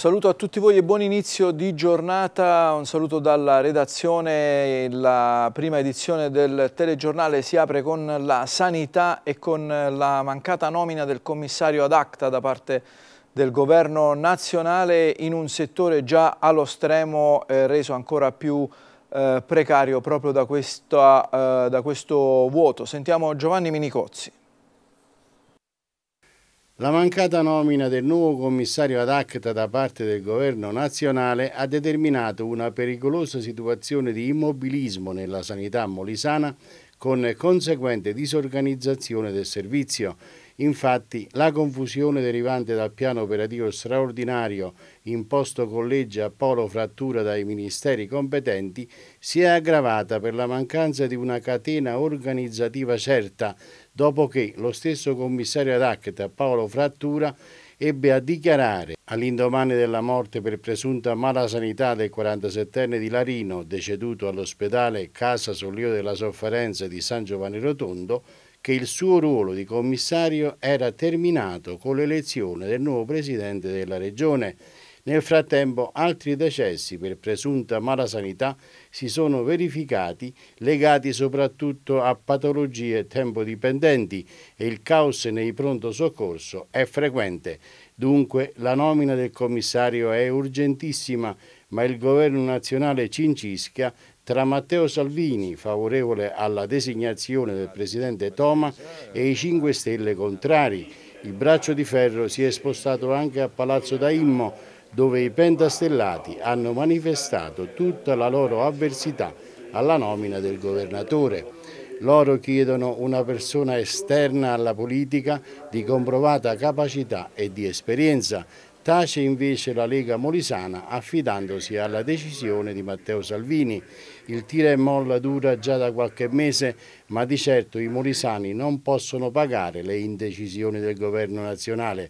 Un saluto a tutti voi e buon inizio di giornata, un saluto dalla redazione, la prima edizione del telegiornale si apre con la sanità e con la mancata nomina del commissario ad acta da parte del governo nazionale in un settore già allo stremo eh, reso ancora più eh, precario proprio da, questa, eh, da questo vuoto. Sentiamo Giovanni Minicozzi. La mancata nomina del nuovo commissario ad acta da parte del governo nazionale ha determinato una pericolosa situazione di immobilismo nella sanità molisana con conseguente disorganizzazione del servizio. Infatti la confusione derivante dal piano operativo straordinario imposto con legge a polo frattura dai ministeri competenti si è aggravata per la mancanza di una catena organizzativa certa, dopo che lo stesso commissario ad ACTA Paolo Frattura ebbe a dichiarare all'indomani della morte per presunta mala sanità del 47enne di Larino, deceduto all'ospedale Casa Sollio della Sofferenza di San Giovanni Rotondo, che il suo ruolo di commissario era terminato con l'elezione del nuovo presidente della regione nel frattempo altri decessi per presunta mala sanità si sono verificati legati soprattutto a patologie tempo dipendenti e il caos nei pronto soccorso è frequente. Dunque la nomina del commissario è urgentissima, ma il governo nazionale cincischia tra Matteo Salvini, favorevole alla designazione del presidente Toma, e i 5 Stelle contrari. Il braccio di ferro si è spostato anche a Palazzo Daimmo, dove i pentastellati hanno manifestato tutta la loro avversità alla nomina del governatore. Loro chiedono una persona esterna alla politica di comprovata capacità e di esperienza. Tace invece la Lega Molisana affidandosi alla decisione di Matteo Salvini. Il tira e molla dura già da qualche mese, ma di certo i molisani non possono pagare le indecisioni del governo nazionale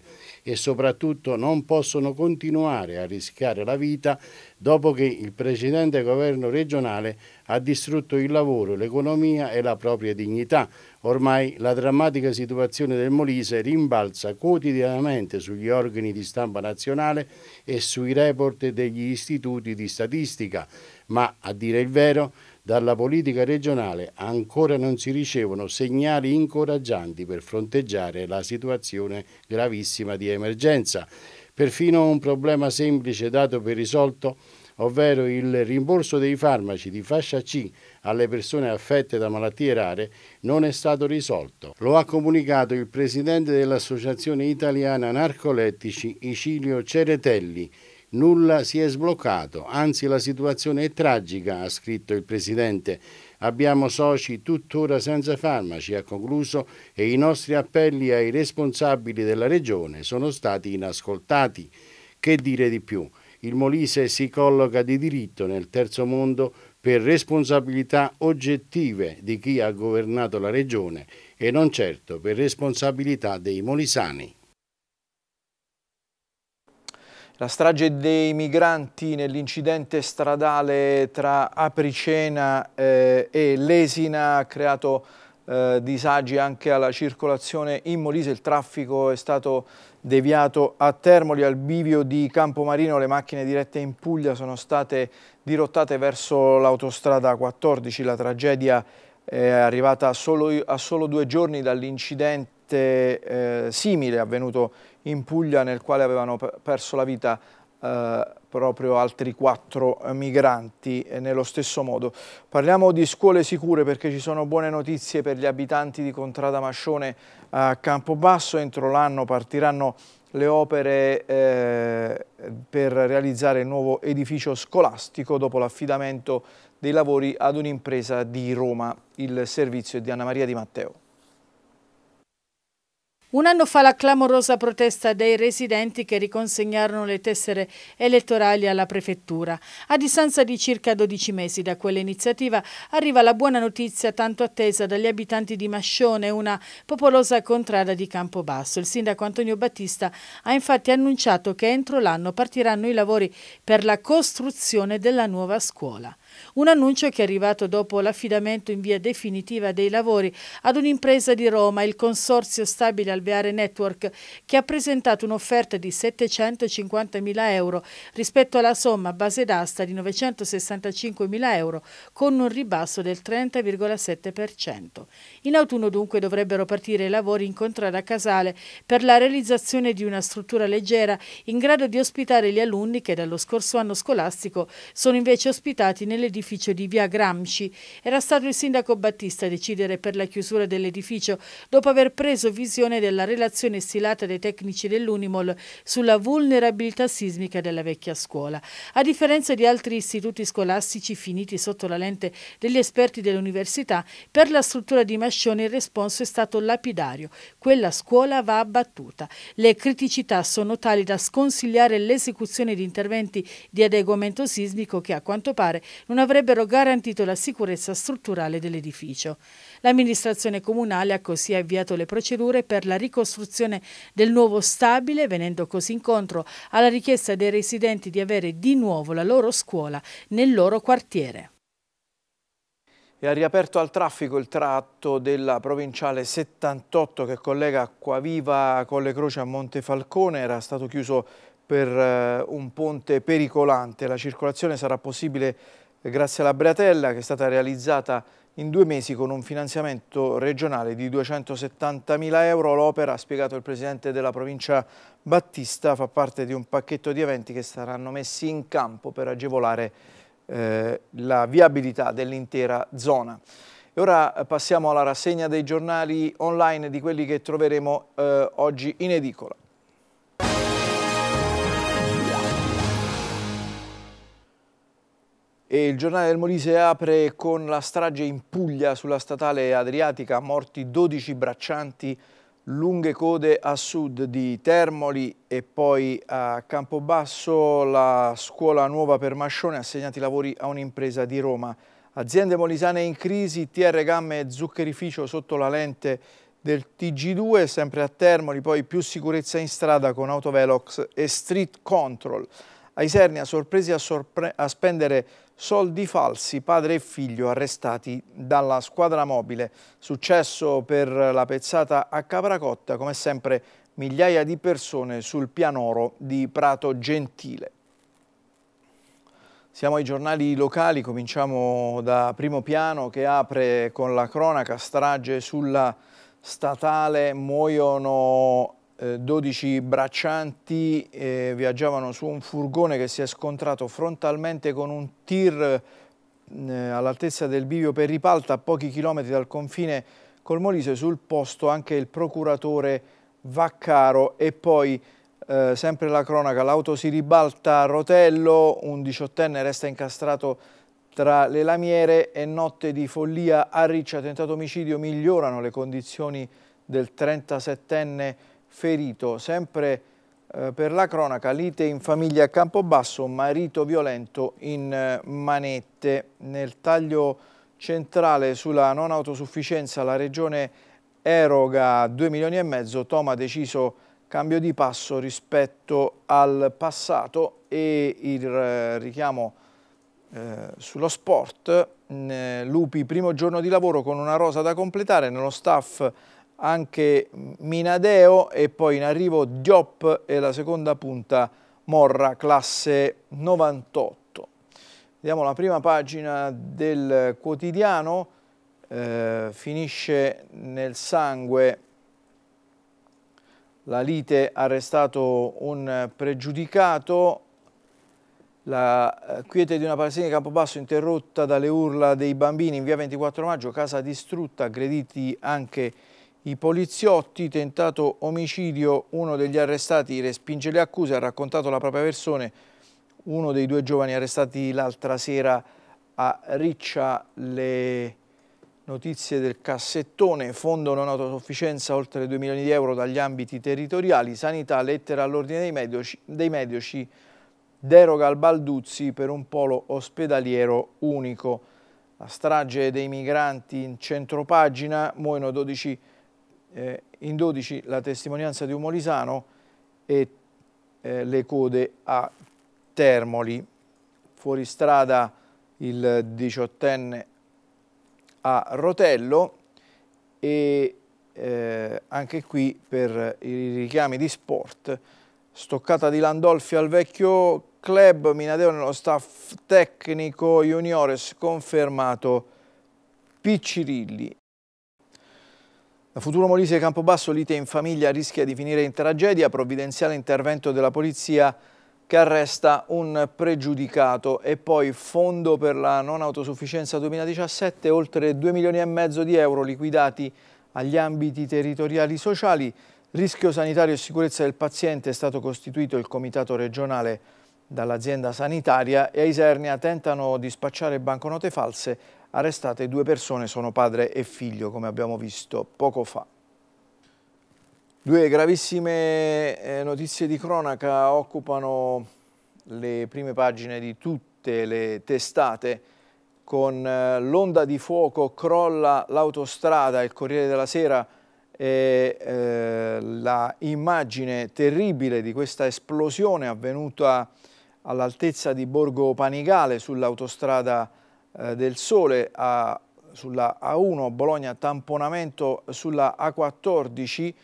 e soprattutto non possono continuare a rischiare la vita dopo che il precedente governo regionale ha distrutto il lavoro, l'economia e la propria dignità. Ormai la drammatica situazione del Molise rimbalza quotidianamente sugli organi di stampa nazionale e sui report degli istituti di statistica, ma a dire il vero dalla politica regionale ancora non si ricevono segnali incoraggianti per fronteggiare la situazione gravissima di emergenza. Perfino un problema semplice dato per risolto, ovvero il rimborso dei farmaci di fascia C alle persone affette da malattie rare, non è stato risolto. Lo ha comunicato il presidente dell'Associazione Italiana Narcolettici, Icilio Ceretelli, Nulla si è sbloccato, anzi la situazione è tragica, ha scritto il Presidente. Abbiamo soci tuttora senza farmaci, ha concluso, e i nostri appelli ai responsabili della Regione sono stati inascoltati. Che dire di più? Il Molise si colloca di diritto nel terzo mondo per responsabilità oggettive di chi ha governato la Regione e non certo per responsabilità dei molisani. La strage dei migranti nell'incidente stradale tra Apricena eh, e Lesina ha creato eh, disagi anche alla circolazione in Molise. Il traffico è stato deviato a Termoli, al bivio di Campomarino. Le macchine dirette in Puglia sono state dirottate verso l'autostrada 14. La tragedia è arrivata solo, a solo due giorni dall'incidente incidente eh, simile avvenuto in Puglia nel quale avevano perso la vita eh, proprio altri quattro migranti eh, nello stesso modo. Parliamo di scuole sicure perché ci sono buone notizie per gli abitanti di Contrada Mascione a Campobasso. Entro l'anno partiranno le opere eh, per realizzare il nuovo edificio scolastico dopo l'affidamento dei lavori ad un'impresa di Roma. Il servizio di Anna Maria Di Matteo. Un anno fa la clamorosa protesta dei residenti che riconsegnarono le tessere elettorali alla prefettura. A distanza di circa 12 mesi da quell'iniziativa arriva la buona notizia tanto attesa dagli abitanti di Mascione, una popolosa contrada di Campobasso. Il sindaco Antonio Battista ha infatti annunciato che entro l'anno partiranno i lavori per la costruzione della nuova scuola. Un annuncio che è arrivato dopo l'affidamento in via definitiva dei lavori ad un'impresa di Roma, il Consorzio Stabile Alveare Network, che ha presentato un'offerta di 750.000 euro rispetto alla somma base d'asta di 965.000 euro, con un ribasso del 30,7%. In autunno dunque dovrebbero partire i lavori in contrada Casale per la realizzazione di una struttura leggera in grado di ospitare gli alunni che dallo scorso anno scolastico sono invece ospitati nelle l'edificio di via Gramsci. Era stato il sindaco Battista a decidere per la chiusura dell'edificio dopo aver preso visione della relazione stilata dai tecnici dell'Unimol sulla vulnerabilità sismica della vecchia scuola. A differenza di altri istituti scolastici finiti sotto la lente degli esperti dell'università, per la struttura di Mascione il responso è stato lapidario. Quella scuola va abbattuta. Le criticità sono tali da sconsigliare l'esecuzione di interventi di adeguamento sismico che a quanto pare non non avrebbero garantito la sicurezza strutturale dell'edificio. L'amministrazione comunale ha così avviato le procedure per la ricostruzione del nuovo stabile, venendo così incontro alla richiesta dei residenti di avere di nuovo la loro scuola nel loro quartiere. E ha riaperto al traffico il tratto della provinciale 78 che collega Acquaviva con le croci a Montefalcone, era stato chiuso per eh, un ponte pericolante. La circolazione sarà possibile grazie alla Bratella che è stata realizzata in due mesi con un finanziamento regionale di 270.000 euro. L'opera, ha spiegato il presidente della provincia Battista, fa parte di un pacchetto di eventi che saranno messi in campo per agevolare eh, la viabilità dell'intera zona. E ora passiamo alla rassegna dei giornali online di quelli che troveremo eh, oggi in edicola. E il giornale del Molise apre con la strage in Puglia sulla statale Adriatica, morti 12 braccianti, lunghe code a sud di Termoli e poi a Campobasso, la scuola nuova per Mascione, assegnati lavori a un'impresa di Roma. Aziende molisane in crisi, TR Gamme e zuccherificio sotto la lente del TG2, sempre a Termoli, poi più sicurezza in strada con autovelox e street control. Ai Aisernia sorpresi a, sorpre a spendere soldi falsi, padre e figlio arrestati dalla squadra mobile. Successo per la pezzata a Capracotta, come sempre migliaia di persone sul pianoro di Prato Gentile. Siamo ai giornali locali, cominciamo da Primo Piano che apre con la cronaca strage sulla statale, muoiono 12 eh, braccianti eh, viaggiavano su un furgone che si è scontrato frontalmente con un tir eh, all'altezza del bivio per ripalta a pochi chilometri dal confine col Molise sul posto anche il procuratore Vaccaro e poi eh, sempre la cronaca l'auto si ribalta a rotello un diciottenne resta incastrato tra le lamiere e notte di follia a Riccia tentato omicidio migliorano le condizioni del 37enne ferito. Sempre eh, per la cronaca, lite in famiglia a Campobasso, marito violento in eh, manette. Nel taglio centrale sulla non autosufficienza la regione eroga 2 milioni e mezzo, Toma ha deciso cambio di passo rispetto al passato e il eh, richiamo eh, sullo sport. Eh, Lupi primo giorno di lavoro con una rosa da completare, nello staff anche Minadeo e poi in arrivo Diop e la seconda punta Morra, classe 98. Vediamo la prima pagina del quotidiano, eh, finisce nel sangue la lite arrestato un pregiudicato, la eh, quiete di una palestina di Campobasso interrotta dalle urla dei bambini in via 24 maggio, casa distrutta, aggrediti anche i i poliziotti, tentato omicidio, uno degli arrestati respinge le accuse, ha raccontato la propria versione, uno dei due giovani arrestati l'altra sera a Riccia, le notizie del cassettone, fondo non autosufficienza oltre 2 milioni di euro dagli ambiti territoriali, sanità, lettera all'ordine dei medici, dei medici deroga al Balduzzi per un polo ospedaliero unico. La strage dei migranti in centropagina, muoiono 12 persone eh, in 12 la testimonianza di un molisano e eh, le code a Termoli. Fuoristrada il diciottenne a Rotello e eh, anche qui per i richiami di sport stoccata di Landolfi al vecchio club, Minadeo nello staff tecnico, Juniores confermato Piccirilli la futuro Molise Campobasso lite in famiglia rischia di finire in tragedia, provvidenziale intervento della polizia che arresta un pregiudicato e poi fondo per la non autosufficienza 2017, oltre 2 milioni e mezzo di euro liquidati agli ambiti territoriali sociali. Rischio sanitario e sicurezza del paziente è stato costituito il comitato regionale dall'azienda sanitaria e a Isernia tentano di spacciare banconote false Arrestate due persone, sono padre e figlio, come abbiamo visto poco fa. Due gravissime eh, notizie di cronaca occupano le prime pagine di tutte le testate. Con eh, l'onda di fuoco crolla l'autostrada, il Corriere della Sera e eh, la immagine terribile di questa esplosione avvenuta all'altezza di Borgo Panigale sull'autostrada eh, del Sole a, sulla A1 Bologna tamponamento sulla A14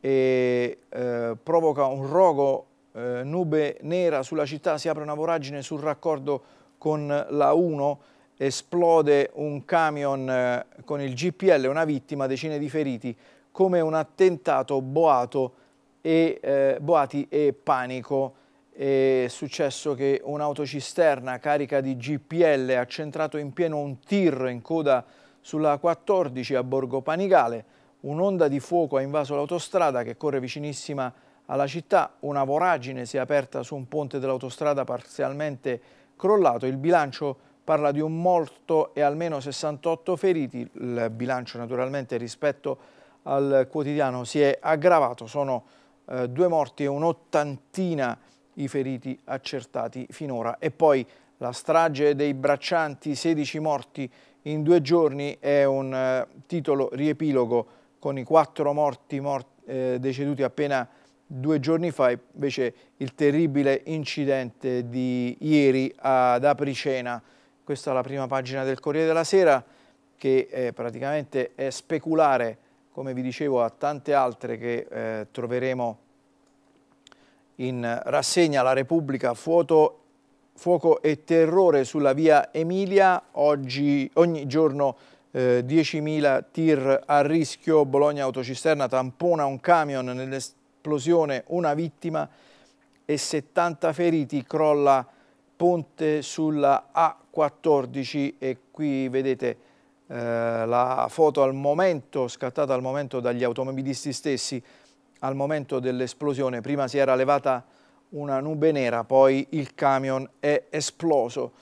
e eh, provoca un rogo eh, nube nera sulla città, si apre una voragine sul raccordo con la 1, esplode un camion eh, con il GPL, una vittima, decine di feriti, come un attentato boato e, eh, boati e panico è successo che un'autocisterna carica di GPL ha centrato in pieno un tir in coda sulla 14 a Borgo Panigale. Un'onda di fuoco ha invaso l'autostrada che corre vicinissima alla città. Una voragine si è aperta su un ponte dell'autostrada parzialmente crollato. Il bilancio parla di un morto e almeno 68 feriti. Il bilancio naturalmente rispetto al quotidiano si è aggravato. Sono eh, due morti e un'ottantina di i feriti accertati finora. E poi la strage dei braccianti, 16 morti in due giorni, è un eh, titolo riepilogo con i quattro morti, morti eh, deceduti appena due giorni fa, invece il terribile incidente di ieri ad Apricena. Questa è la prima pagina del Corriere della Sera che eh, praticamente è speculare, come vi dicevo, a tante altre che eh, troveremo in rassegna la Repubblica Fuoto, Fuoco e Terrore sulla via Emilia, oggi, ogni giorno eh, 10.000 tir a rischio, Bologna Autocisterna tampona un camion nell'esplosione, una vittima e 70 feriti, crolla ponte sulla A14 e qui vedete eh, la foto al momento, scattata al momento dagli automobilisti stessi, al momento dell'esplosione. Prima si era levata una nube nera, poi il camion è esploso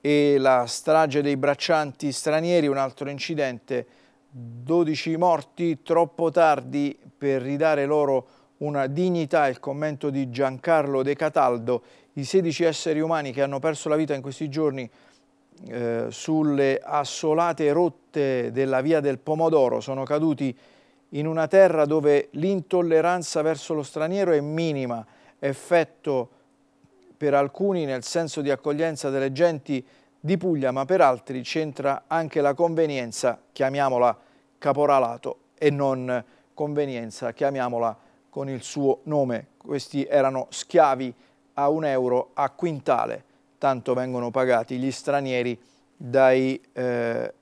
e la strage dei braccianti stranieri, un altro incidente, 12 morti troppo tardi per ridare loro una dignità, il commento di Giancarlo De Cataldo, i 16 esseri umani che hanno perso la vita in questi giorni eh, sulle assolate rotte della via del Pomodoro sono caduti in una terra dove l'intolleranza verso lo straniero è minima, effetto per alcuni nel senso di accoglienza delle genti di Puglia, ma per altri c'entra anche la convenienza, chiamiamola caporalato, e non convenienza, chiamiamola con il suo nome. Questi erano schiavi a un euro a quintale, tanto vengono pagati gli stranieri dai eh,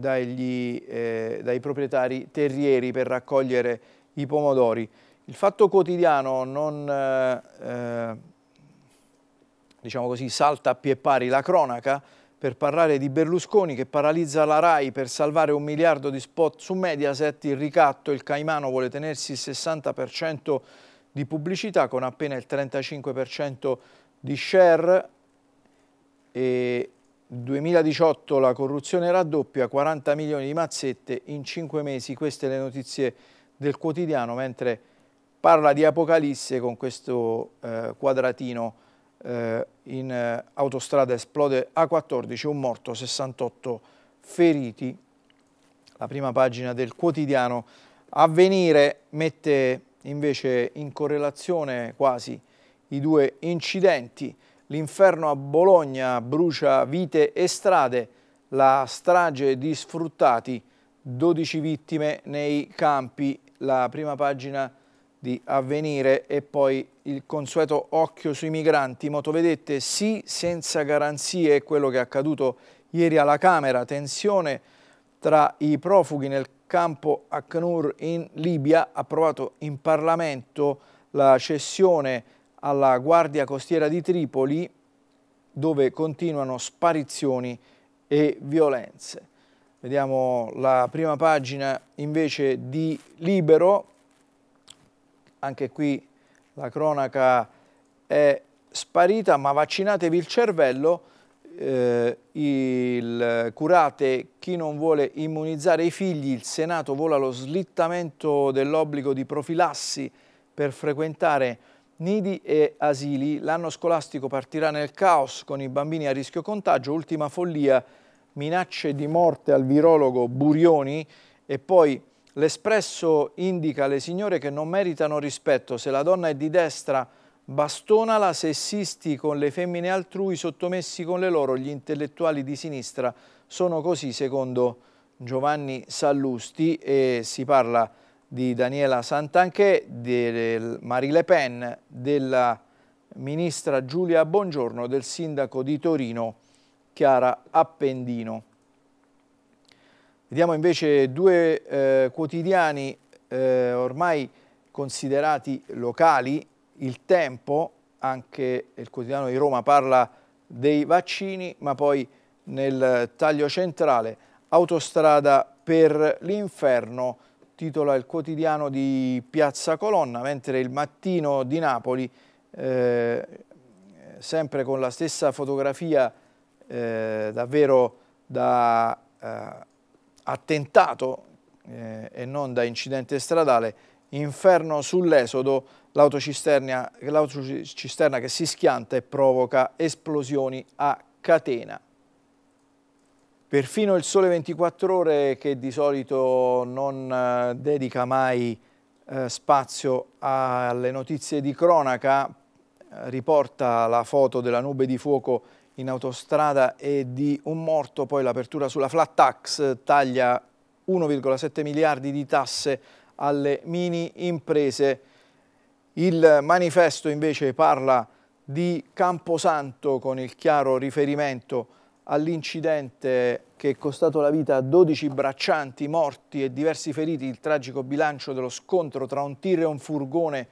dagli, eh, dai proprietari terrieri per raccogliere i pomodori. Il fatto quotidiano non eh, eh, diciamo così, salta a pie pari la cronaca per parlare di Berlusconi che paralizza la RAI per salvare un miliardo di spot su Mediaset, il ricatto, il Caimano vuole tenersi il 60% di pubblicità con appena il 35% di share e 2018 la corruzione raddoppia, 40 milioni di mazzette in 5 mesi, queste le notizie del quotidiano, mentre parla di Apocalisse con questo eh, quadratino eh, in eh, autostrada esplode A14, un morto, 68 feriti, la prima pagina del quotidiano. Avvenire mette invece in correlazione quasi i due incidenti, L'inferno a Bologna brucia vite e strade, la strage di sfruttati, 12 vittime nei campi, la prima pagina di avvenire e poi il consueto occhio sui migranti, motovedette sì senza garanzie, è quello che è accaduto ieri alla Camera, tensione tra i profughi nel campo Acnur in Libia, approvato in Parlamento la cessione alla Guardia Costiera di Tripoli dove continuano sparizioni e violenze. Vediamo la prima pagina invece di Libero, anche qui la cronaca è sparita, ma vaccinatevi il cervello, eh, il, curate chi non vuole immunizzare i figli, il Senato vola lo slittamento dell'obbligo di profilassi per frequentare Nidi e asili, l'anno scolastico partirà nel caos con i bambini a rischio contagio, ultima follia, minacce di morte al virologo Burioni e poi l'espresso indica alle signore che non meritano rispetto, se la donna è di destra bastonala, se sessisti con le femmine altrui, sottomessi con le loro, gli intellettuali di sinistra sono così secondo Giovanni Sallusti e si parla di di Daniela Santanchè, del Marie Le Pen, della ministra Giulia Bongiorno, del sindaco di Torino Chiara Appendino. Vediamo invece due eh, quotidiani eh, ormai considerati locali, Il Tempo, anche il quotidiano di Roma parla dei vaccini, ma poi nel taglio centrale, autostrada per l'inferno, titola il quotidiano di Piazza Colonna, mentre il mattino di Napoli, eh, sempre con la stessa fotografia eh, davvero da eh, attentato eh, e non da incidente stradale, inferno sull'esodo, l'autocisterna che si schianta e provoca esplosioni a catena. Perfino il Sole 24 Ore, che di solito non eh, dedica mai eh, spazio alle notizie di cronaca, eh, riporta la foto della nube di fuoco in autostrada e di un morto, poi l'apertura sulla flat tax taglia 1,7 miliardi di tasse alle mini imprese. Il manifesto invece parla di Camposanto con il chiaro riferimento a all'incidente che è costato la vita a 12 braccianti morti e diversi feriti, il tragico bilancio dello scontro tra un tir e un furgone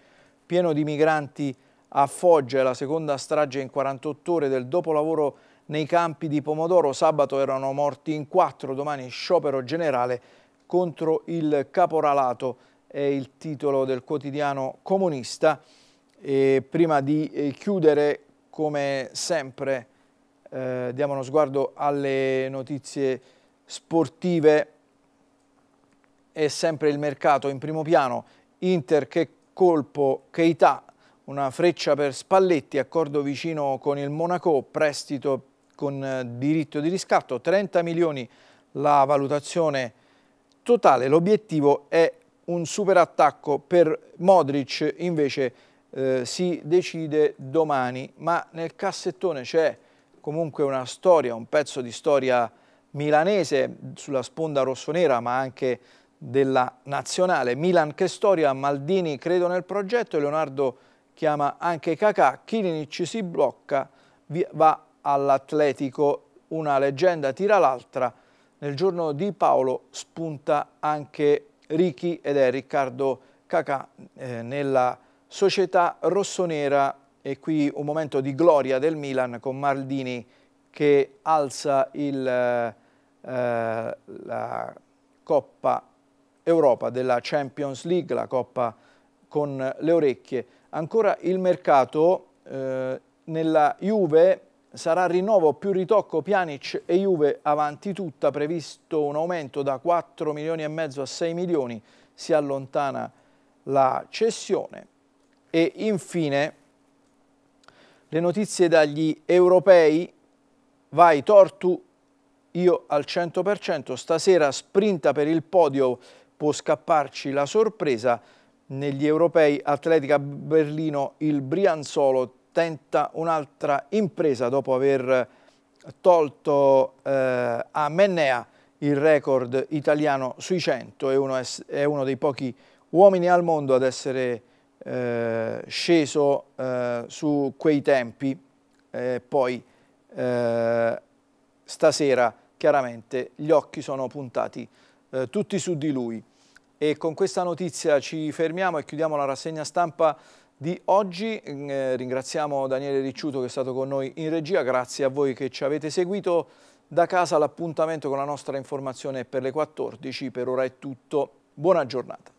pieno di migranti a Foggia, la seconda strage in 48 ore del dopolavoro nei campi di Pomodoro. Sabato erano morti in quattro, domani sciopero generale contro il caporalato, è il titolo del quotidiano comunista. E prima di eh, chiudere, come sempre, eh, diamo uno sguardo alle notizie sportive è sempre il mercato in primo piano. Inter che colpo, Keita, una freccia per Spalletti, accordo vicino con il Monaco, prestito con eh, diritto di riscatto, 30 milioni la valutazione totale. L'obiettivo è un super attacco per Modric, invece eh, si decide domani, ma nel cassettone c'è comunque una storia, un pezzo di storia milanese sulla sponda rossonera ma anche della nazionale. Milan che storia, Maldini credo nel progetto Leonardo chiama anche Kakà, Kilinic si blocca, va all'Atletico, una leggenda tira l'altra, nel giorno di Paolo spunta anche Ricky ed è Riccardo Cacà eh, nella società rossonera e qui un momento di gloria del Milan con Maldini che alza il, eh, eh, la Coppa Europa della Champions League, la Coppa con le orecchie. Ancora il mercato eh, nella Juve sarà rinnovo più ritocco Pjanic e Juve avanti tutta, previsto un aumento da 4 milioni e mezzo a 6 milioni, si allontana la cessione e infine le notizie dagli europei, vai Tortu, io al 100%, stasera sprinta per il podio, può scapparci la sorpresa, negli europei Atletica Berlino il Brianzolo tenta un'altra impresa dopo aver tolto eh, a Mennea il record italiano sui 100, è uno, è uno dei pochi uomini al mondo ad essere eh, sceso eh, su quei tempi, eh, poi stasera chiaramente gli occhi sono puntati eh, tutti su di lui. E con questa notizia ci fermiamo e chiudiamo la rassegna stampa di oggi. Mm, eh, ringraziamo Daniele Ricciuto che è stato con noi in regia, grazie a voi che ci avete seguito. Da casa l'appuntamento con la nostra informazione è per le 14, per ora è tutto, buona giornata.